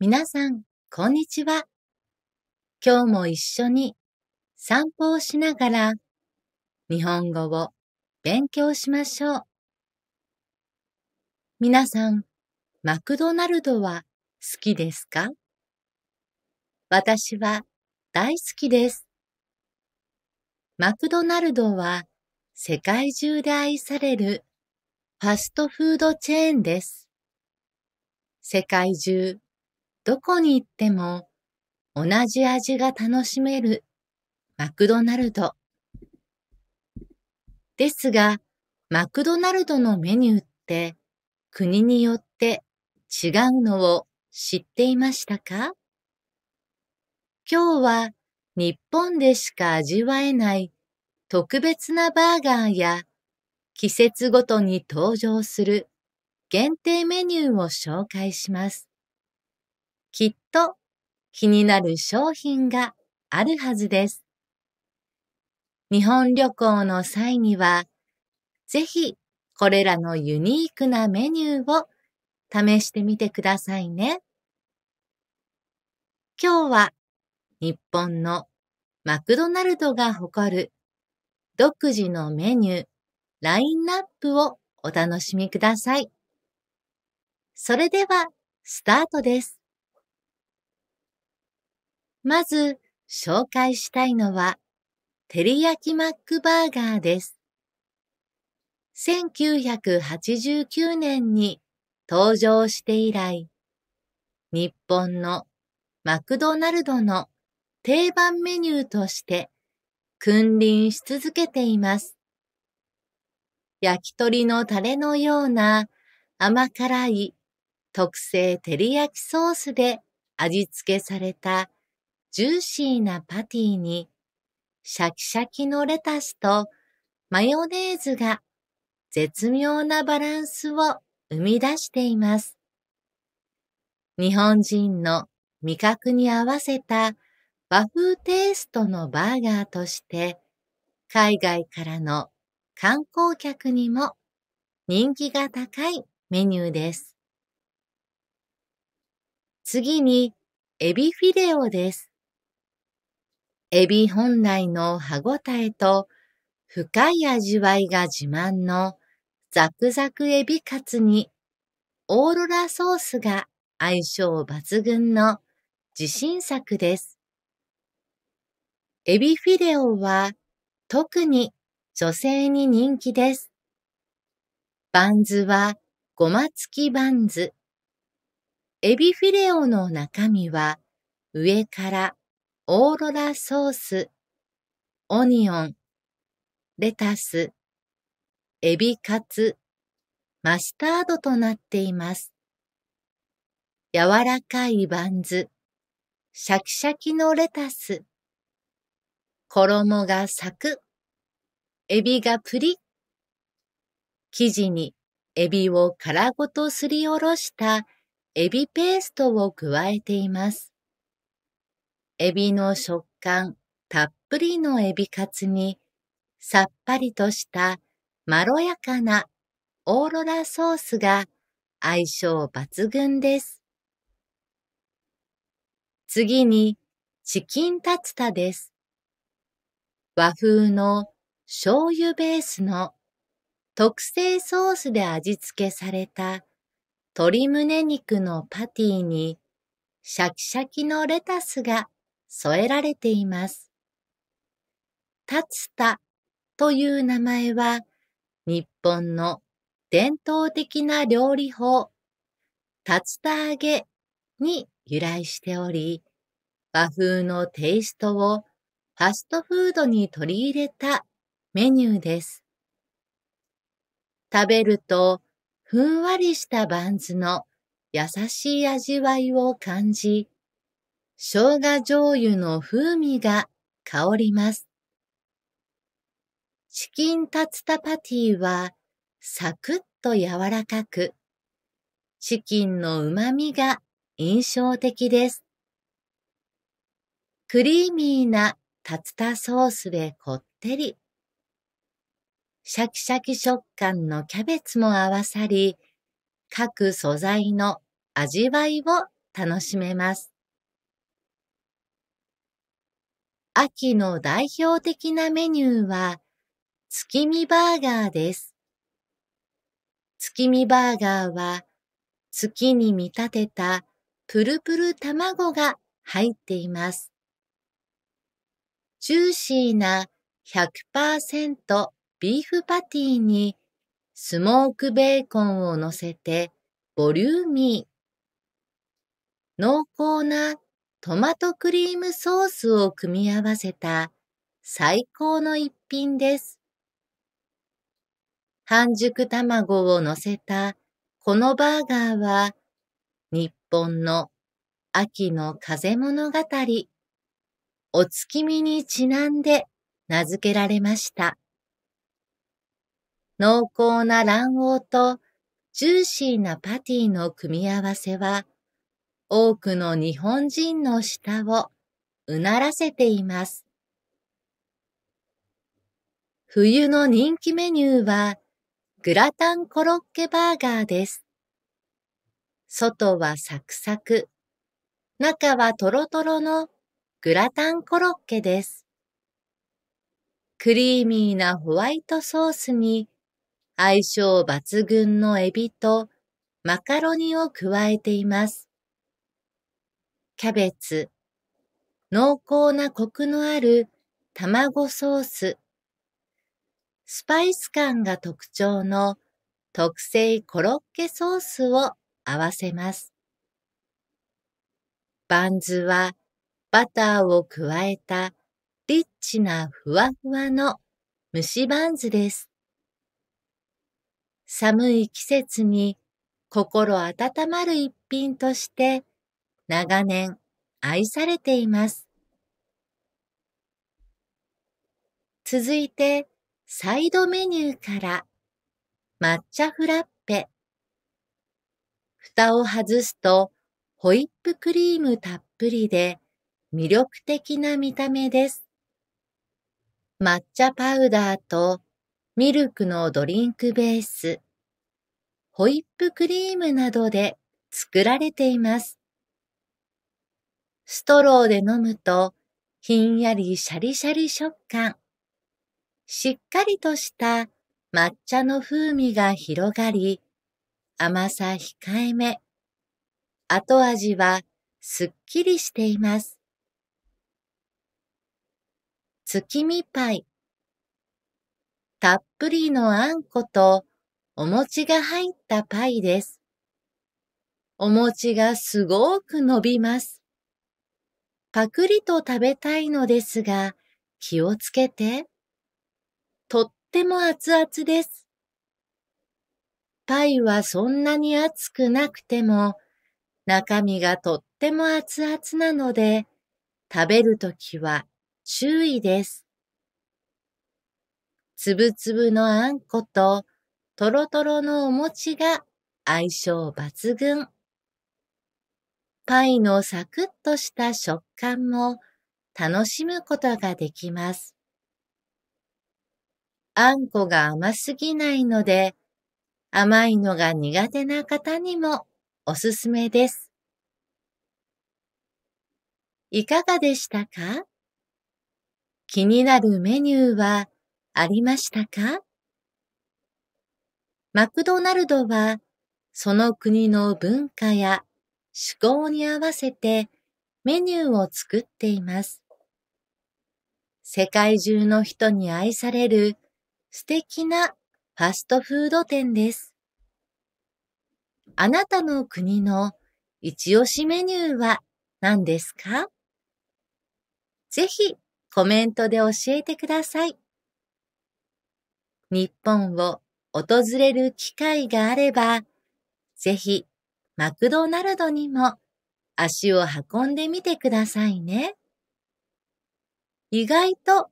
皆さん、こんにちは。今日も一緒に散歩をしながら日本語を勉強しましょう。皆さん、マクドナルドは好きですか私は大好きです。マクドナルドは世界中で愛されるファストフードチェーンです。世界中どこに行っても同じ味が楽しめるマクドナルド。ですが、マクドナルドのメニューって国によって違うのを知っていましたか今日は日本でしか味わえない特別なバーガーや季節ごとに登場する限定メニューを紹介します。きっと気になる商品があるはずです。日本旅行の際には、ぜひこれらのユニークなメニューを試してみてくださいね。今日は日本のマクドナルドが誇る独自のメニュー、ラインナップをお楽しみください。それではスタートです。まず紹介したいのは、照り焼きマックバーガーです。1989年に登場して以来、日本のマクドナルドの定番メニューとして君臨し続けています。焼き鳥のタレのような甘辛い特製照り焼きソースで味付けされたジューシーなパティに、シャキシャキのレタスとマヨネーズが絶妙なバランスを生み出しています。日本人の味覚に合わせた和風テイストのバーガーとして、海外からの観光客にも人気が高いメニューです。次に、エビフィレオです。エビ本来の歯ごたえと深い味わいが自慢のザクザクエビカツにオーロラソースが相性抜群の自信作です。エビフィレオは特に女性に人気です。バンズはごま付きバンズ。エビフィレオの中身は上からオーロラソース、オニオン、レタス、エビカツ、マスタードとなっています。柔らかいバンズ、シャキシャキのレタス、衣がサクエビがプリッ、生地にエビを殻ごとすりおろしたエビペーストを加えています。エビの食感たっぷりのエビカツに、さっぱりとしたまろやかなオーロラソースが相性抜群です。次に、チキンタツタです。和風の醤油ベースの特製ソースで味付けされた鶏胸肉のパティにシャキシャキのレタスが添えられています。竜田という名前は日本の伝統的な料理法、竜田揚げに由来しており、和風のテイストをファストフードに取り入れたメニューです。食べるとふんわりしたバンズの優しい味わいを感じ、生姜醤油の風味が香ります。チキンタツタパティはサクッと柔らかく、チキンの旨味が印象的です。クリーミーなタツタソースでこってり。シャキシャキ食感のキャベツも合わさり、各素材の味わいを楽しめます。秋の代表的なメニューは、月見バーガーです。月見バーガーは、月に見立てたプルプル卵が入っています。ジューシーな100%ビーフパティにスモークベーコンを乗せてボリューミー。濃厚なトマトクリームソースを組み合わせた最高の一品です。半熟卵を乗せたこのバーガーは日本の秋の風物語、お月見にちなんで名付けられました。濃厚な卵黄とジューシーなパティの組み合わせは多くの日本人の舌をうならせています。冬の人気メニューはグラタンコロッケバーガーです。外はサクサク、中はトロトロのグラタンコロッケです。クリーミーなホワイトソースに相性抜群のエビとマカロニを加えています。キャベツ、濃厚なコクのある卵ソース、スパイス感が特徴の特製コロッケソースを合わせます。バンズはバターを加えたリッチなふわふわの蒸しバンズです。寒い季節に心温まる一品として長年愛されています。続いて、サイドメニューから抹茶フラッペ。蓋を外すとホイップクリームたっぷりで魅力的な見た目です。抹茶パウダーとミルクのドリンクベース、ホイップクリームなどで作られています。ストローで飲むとひんやりシャリシャリ食感。しっかりとした抹茶の風味が広がり、甘さ控えめ。後味はすっきりしています。月見パイ。たっぷりのあんことお餅が入ったパイです。お餅がすごく伸びます。パクリと食べたいのですが、気をつけて。とっても熱々です。パイはそんなに熱くなくても、中身がとっても熱々なので、食べるときは注意です。つぶつぶのあんこと、とろとろのお餅が相性抜群。パイのサクッとした食感も楽しむことができます。あんこが甘すぎないので、甘いのが苦手な方にもおすすめです。いかがでしたか気になるメニューはありましたかマクドナルドはその国の文化や思考に合わせてメニューを作っています。世界中の人に愛される素敵なファストフード店です。あなたの国の一押しメニューは何ですかぜひコメントで教えてください。日本を訪れる機会があれば、ぜひマクドナルドにも足を運んでみてくださいね。意外と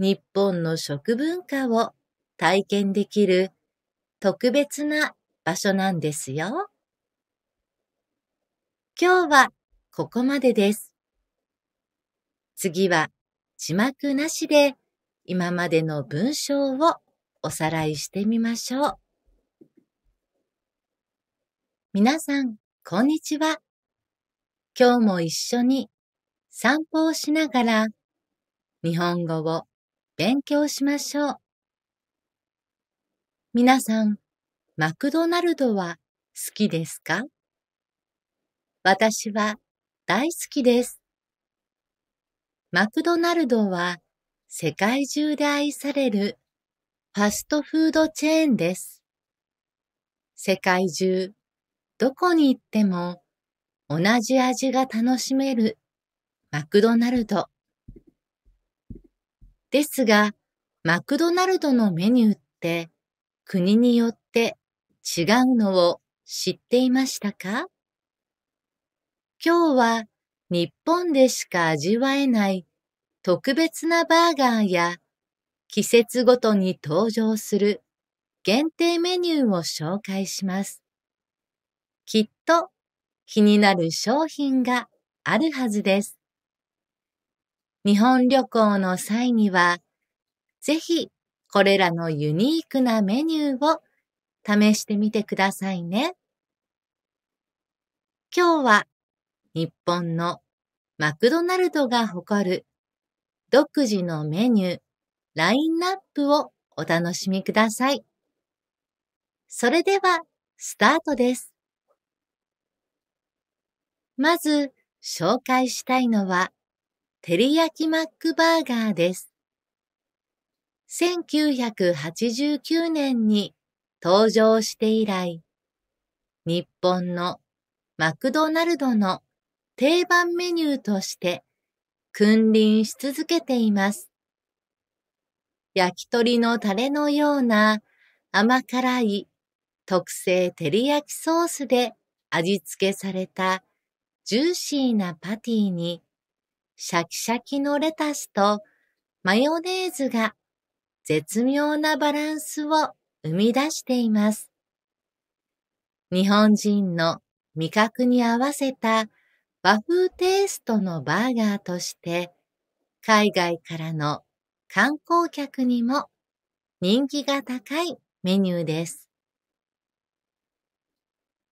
日本の食文化を体験できる特別な場所なんですよ。今日はここまでです。次は字幕なしで今までの文章をおさらいしてみましょう。皆さん、こんにちは。今日も一緒に散歩をしながら日本語を勉強しましょう。皆さん、マクドナルドは好きですか私は大好きです。マクドナルドは世界中で愛されるファストフードチェーンです。世界中どこに行っても同じ味が楽しめるマクドナルド。ですが、マクドナルドのメニューって国によって違うのを知っていましたか今日は日本でしか味わえない特別なバーガーや季節ごとに登場する限定メニューを紹介します。きっと気になる商品があるはずです。日本旅行の際には、ぜひこれらのユニークなメニューを試してみてくださいね。今日は日本のマクドナルドが誇る独自のメニュー、ラインナップをお楽しみください。それでは、スタートです。まず紹介したいのは、テリヤキマックバーガーです。1989年に登場して以来、日本のマクドナルドの定番メニューとして君臨し続けています。焼き鳥のタレのような甘辛い特製照り焼きソースで味付けされたジューシーなパティに、シャキシャキのレタスとマヨネーズが絶妙なバランスを生み出しています。日本人の味覚に合わせた和風テイストのバーガーとして海外からの観光客にも人気が高いメニューです。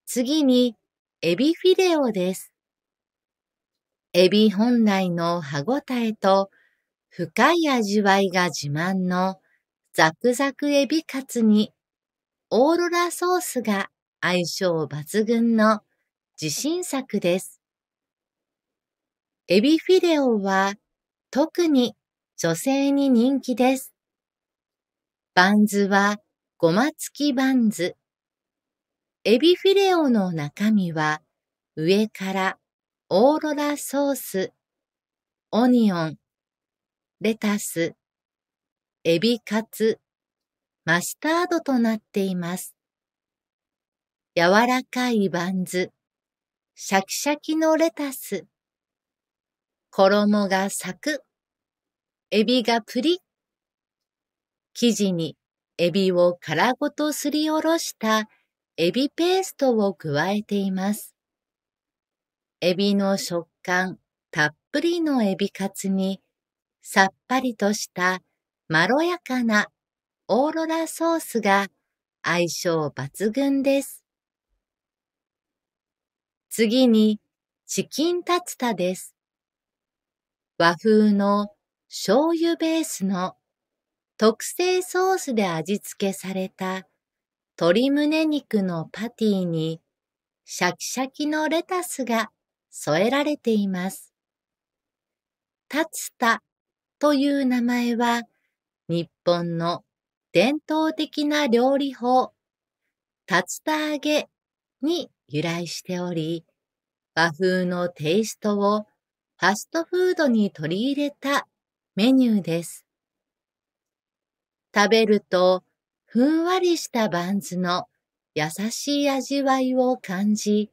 次にエビフィレオです。エビ本来の歯ごたえと深い味わいが自慢のザクザクエビカツにオーロラソースが相性抜群の自信作です。エビフィレオは特に女性に人気です。バンズはごま付きバンズ。エビフィレオの中身は上からオーロラソース、オニオン、レタス、エビカツ、マスタードとなっています。柔らかいバンズ、シャキシャキのレタス、衣がサク、エビがプリ、生地にエビを殻ごとすりおろしたエビペーストを加えています。エビの食感たっぷりのエビカツに、さっぱりとしたまろやかなオーロラソースが相性抜群です。次に、チキンタツタです。和風の醤油ベースの特製ソースで味付けされた鶏胸肉のパティにシャキシャキのレタスが添えられています。竜田という名前は日本の伝統的な料理法、竜田揚げに由来しており、和風のテイストをファストフードに取り入れたメニューです。食べるとふんわりしたバンズの優しい味わいを感じ、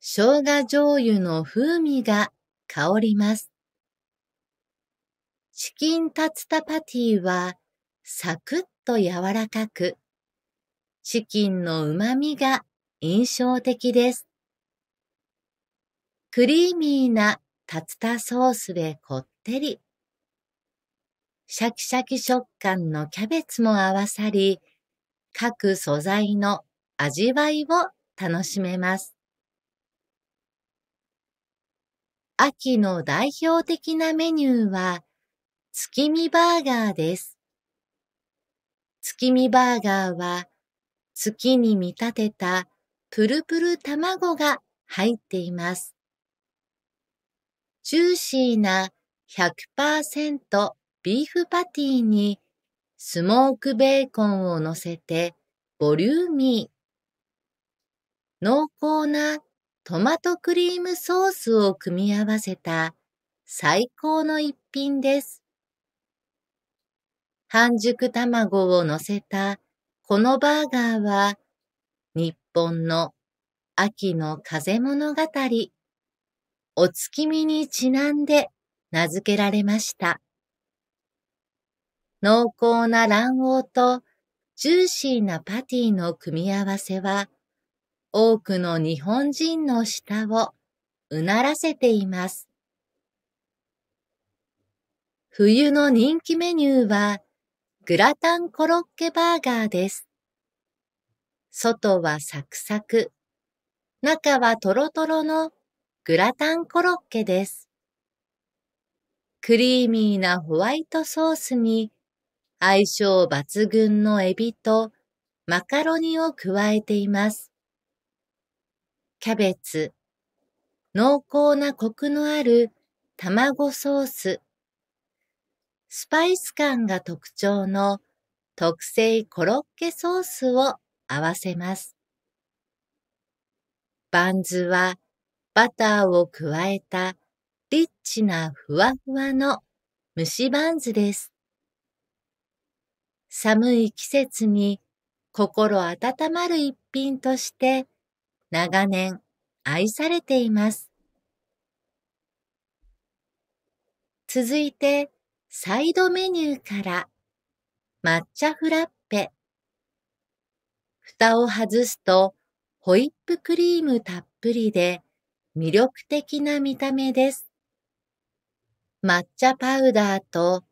生姜醤油の風味が香ります。チキンタツタパティはサクッと柔らかく、チキンの旨味が印象的です。クリーミーなタツタソースでこってり。シャキシャキ食感のキャベツも合わさり、各素材の味わいを楽しめます。秋の代表的なメニューは、月見バーガーです。月見バーガーは、月に見立てたプルプル卵が入っています。ジューシーな100%ビーフパティにスモークベーコンを乗せてボリューミー。濃厚なトマトクリームソースを組み合わせた最高の一品です。半熟卵を乗せたこのバーガーは日本の秋の風物語、お月見にちなんで名付けられました。濃厚な卵黄とジューシーなパティの組み合わせは多くの日本人の舌をうならせています。冬の人気メニューはグラタンコロッケバーガーです。外はサクサク、中はトロトロのグラタンコロッケです。クリーミーなホワイトソースに相性抜群のエビとマカロニを加えています。キャベツ、濃厚なコクのある卵ソース、スパイス感が特徴の特製コロッケソースを合わせます。バンズはバターを加えたリッチなふわふわの蒸しバンズです。寒い季節に心温まる一品として長年愛されています。続いて、サイドメニューから抹茶フラッペ。蓋を外すとホイップクリームたっぷりで魅力的な見た目です。抹茶パウダーと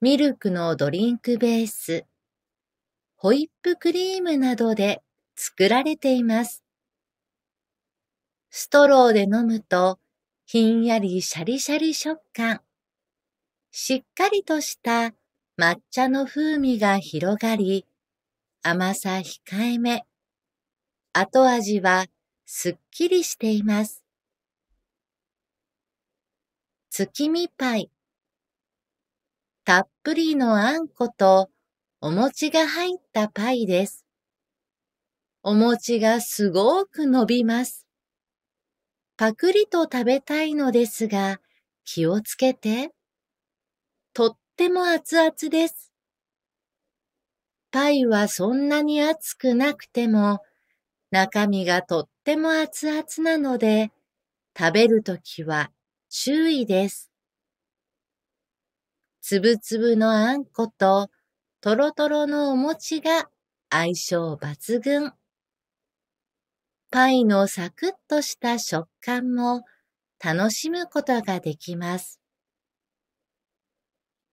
ミルクのドリンクベース、ホイップクリームなどで作られています。ストローで飲むとひんやりシャリシャリ食感。しっかりとした抹茶の風味が広がり、甘さ控えめ。後味はすっきりしています。月見パイ。たっぷりのあんことお餅が入ったパイです。お餅がすごく伸びます。パクリと食べたいのですが、気をつけて。とっても熱々です。パイはそんなに熱くなくても、中身がとっても熱々なので、食べるときは注意です。つぶつぶのあんこと、とろとろのお餅が相性抜群。パイのサクッとした食感も楽しむことができます。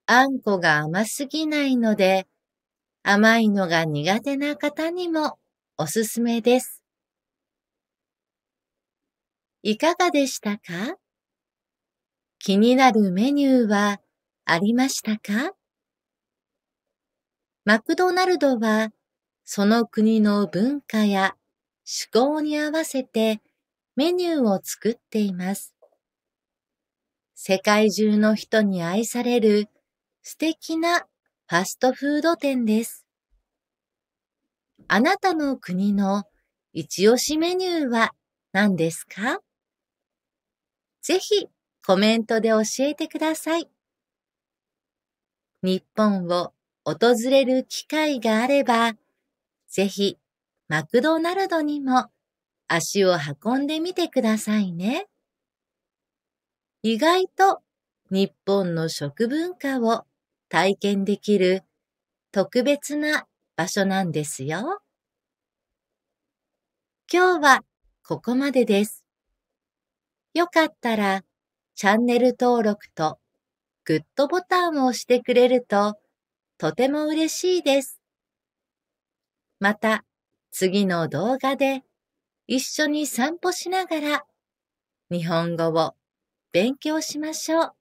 あんこが甘すぎないので、甘いのが苦手な方にもおすすめです。いかがでしたか気になるメニューはありましたかマクドナルドはその国の文化や趣向に合わせてメニューを作っています。世界中の人に愛される素敵なファストフード店です。あなたの国の一押しメニューは何ですかぜひコメントで教えてください。日本を訪れる機会があれば、ぜひマクドナルドにも足を運んでみてくださいね。意外と日本の食文化を体験できる特別な場所なんですよ。今日はここまでです。よかったらチャンネル登録とグッドボタンを押してくれるととても嬉しいです。また次の動画で一緒に散歩しながら日本語を勉強しましょう。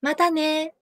またね